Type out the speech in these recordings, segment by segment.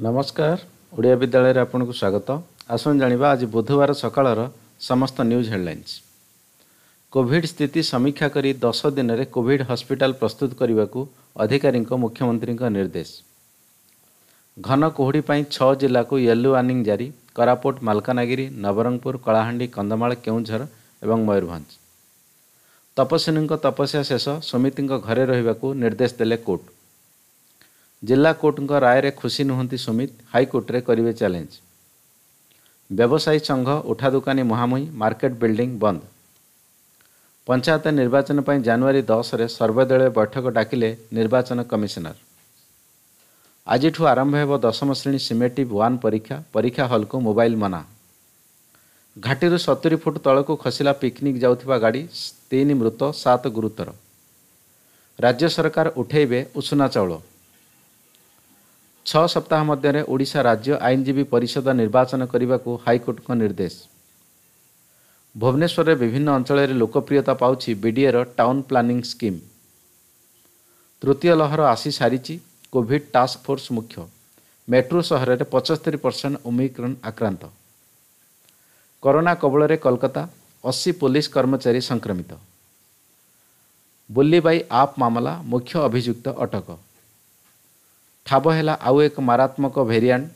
ନମସ୍କାର ଓଡ଼ିଆ ବିଦ୍ୟାଳୟରେ ଆପଣଙ୍କୁ ସ୍ୱାଗତ ଆସନ୍ତୁ ଜାଣିବା ଆଜି ବୁଧବାର ସକାଳର ସମସ୍ତ ନ୍ୟୁଜ୍ ହେଡ଼ଲାଇନ୍ସ କୋଭିଡ୍ ସ୍ଥିତି ସମୀକ୍ଷା କରି ଦଶ ଦିନରେ କୋଭିଡ୍ ହସ୍ପିଟାଲ ପ୍ରସ୍ତୁତ କରିବାକୁ ଅଧିକାରୀଙ୍କ ମୁଖ୍ୟମନ୍ତ୍ରୀଙ୍କ ନିର୍ଦ୍ଦେଶ ଘନ କୁହୁଡ଼ି ପାଇଁ ଛଅ ଜିଲ୍ଲାକୁ ୟେଲୋ ୱାର୍ଣ୍ଣିଂ ଜାରି କୋରାପୁଟ ମାଲକାନଗିରି ନବରଙ୍ଗପୁର କଳାହାଣ୍ଡି କନ୍ଧମାଳ କେଉଁଝର ଏବଂ ମୟୂରଭଞ୍ଜ ତପସ୍ୱିନୀଙ୍କ ତପସ୍ୟା ଶେଷ ସୁମିତିଙ୍କ ଘରେ ରହିବାକୁ ନିର୍ଦ୍ଦେଶ ଦେଲେ କୋର୍ଟ ଜିଲ୍ଲା କୋର୍ଟଙ୍କ ରାୟରେ ଖୁସି ନୁହନ୍ତି ସୁମିତ ହାଇକୋର୍ଟରେ କରିବେ ଚ୍ୟାଲେଞ୍ଜ ବ୍ୟବସାୟୀ ସଂଘ ଉଠା ଦୋକାନୀ ମହାମୁହିଁ ମାର୍କେଟ ବିଲ୍ଡିଂ ବନ୍ଦ ପଞ୍ଚାୟତ ନିର୍ବାଚନ ପାଇଁ ଜାନୁଆରୀ ଦଶରେ ସର୍ବଦଳୀୟ ବୈଠକ ଡାକିଲେ ନିର୍ବାଚନ କମିଶନର ଆଜିଠୁ ଆରମ୍ଭ ହେବ ଦଶମ ଶ୍ରେଣୀ ସିମେଟିଭ୍ ୱାନ୍ ପରୀକ୍ଷା ପରୀକ୍ଷା ହଲ୍କୁ ମୋବାଇଲ ମନା ଘାଟିରୁ ସତୁରି ଫୁଟ ତଳକୁ ଖସିଲା ପିକନିକ୍ ଯାଉଥିବା ଗାଡ଼ି ତିନି ମୃତ ସାତ ଗୁରୁତର ରାଜ୍ୟ ସରକାର ଉଠେଇବେ ଉଷୁନା ଚାଉଳ ଛଅ ସପ୍ତାହ ମଧ୍ୟରେ ଓଡ଼ିଶା ରାଜ୍ୟ ଆଇନଜୀବୀ ପରିଷଦ ନିର୍ବାଚନ କରିବାକୁ ହାଇକୋର୍ଟଙ୍କ ନିର୍ଦ୍ଦେଶ ଭୁବନେଶ୍ୱରରେ ବିଭିନ୍ନ ଅଞ୍ଚଳରେ ଲୋକପ୍ରିୟତା ପାଉଛି ବିଡିଏର ଟାଉନ୍ ପ୍ଲାନିଂ ସ୍କିମ୍ ତୃତୀୟ ଲହର ଆସିସାରିଛି କୋଭିଡ଼ ଟାସ୍କଫୋର୍ସ ମୁଖ୍ୟ ମେଟ୍ରୋ ସହରରେ ପଞ୍ଚସ୍ତରୀ ପରସେଣ୍ଟ ଓମିକ୍ରନ୍ ଆକ୍ରାନ୍ତ କରୋନା କବଳରେ କୋଲକାତା ଅଶୀ ପୋଲିସ କର୍ମଚାରୀ ସଂକ୍ରମିତ ବୁଲିବାଇ ଆପ୍ ମାମଲା ମୁଖ୍ୟ ଅଭିଯୁକ୍ତ ଅଟକ ଠାବ ହେଲା ଆଉ ଏକ ମାରାତ୍ମକ ଭେରିଆଣ୍ଟ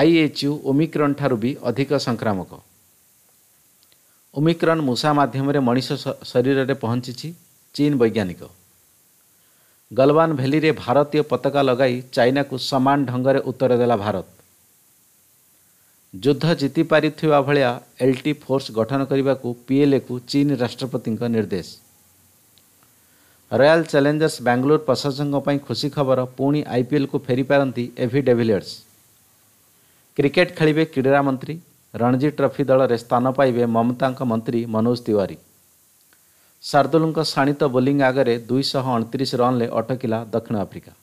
ଆଇଏଚ୍ୟୁ ଓମିକ୍ରନ୍ ଠାରୁ ବି ଅଧିକ ସଂକ୍ରାମକ ଓମିକ୍ରନ୍ ମୂଷା ମାଧ୍ୟମରେ ମଣିଷ ଶରୀରରେ ପହଞ୍ଚିଛି ଚୀନ୍ ବୈଜ୍ଞାନିକ ଗଲୱାନ ଭ୍ୟାଲିରେ ଭାରତୀୟ ପତାକା ଲଗାଇ ଚାଇନାକୁ ସମାନ ଢଙ୍ଗରେ ଉତ୍ତର ଦେଲା ଭାରତ ଯୁଦ୍ଧ ଜିତିପାରିଥିବା ଭଳିଆ ଏଲ୍ ଟି ଫୋର୍ସ ଗଠନ କରିବାକୁ ପିଏଲ୍ଏକୁ ଚୀନ୍ ରାଷ୍ଟ୍ରପତିଙ୍କ ନିର୍ଦ୍ଦେଶ ରୟାଲ୍ ଚ୍ୟାଲେଞ୍ଜର୍ସ ବାଙ୍ଗାଲୋର ପ୍ରଶାସକଙ୍କ ପାଇଁ ଖୁସି ଖବର ପୁଣି ଆଇପିଏଲ୍କୁ ଫେରିପାରନ୍ତି ଏଭି ଡେଭିଲିୟର୍ସ କ୍ରିକେଟ୍ ଖେଳିବେ କ୍ରୀଡ଼ା ମନ୍ତ୍ରୀ ରଣଜୀ ଟ୍ରଫି ଦଳରେ ସ୍ଥାନ ପାଇବେ ମମତାଙ୍କ ମନ୍ତ୍ରୀ ମନୋଜ ତିୱାରୀ ଶାର୍ଦ୍ଦୁଲଙ୍କ ଶାଣିତ ବୋଲିଂ ଆଗରେ ଦୁଇଶହ ଅଣତିରିଶ ରନ୍ରେ ଅଟକିଲା ଦକ୍ଷିଣ ଆଫ୍ରିକା